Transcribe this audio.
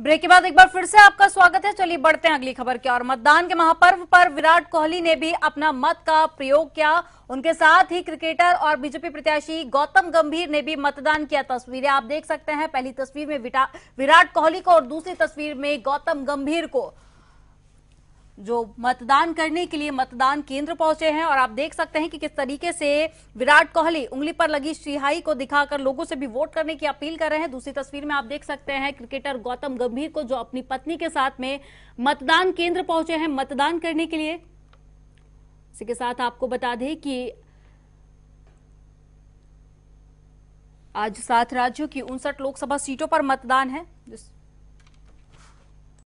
break के बाद एक बार फिर से आपका स्वागत है चलिए बढ़ते हैं अगली खबर की और मतदान के महापर्व पर विराट कोहली ने भी अपना मत का प्रयोग किया उनके साथ ही क्रिकेटर और बीजेपी प्रत्याशी गौतम गंभीर ने भी मतदान किया तस्वीरें आप देख सकते हैं पहली तस्वीर में विराट कोहली को और दूसरी तस्वीर में गौतम गंभीर को जो मतदान करने के लिए मतदान केंद्र पहुंचे हैं और आप देख सकते हैं कि किस तरीके से विराट कोहली उंगली पर लगी श्रीहाई को दिखाकर लोगों से भी वोट करने की अपील कर रहे हैं दूसरी तस्वीर में आप देख सकते हैं क्रिकेटर गौतम गंभीर को जो अपनी पत्नी के साथ में मतदान केंद्र पहुंचे हैं मतदान करने के लिए इसी के साथ आपको बता दें कि आज सात राज्यों की उनसठ लोकसभा सीटों पर मतदान है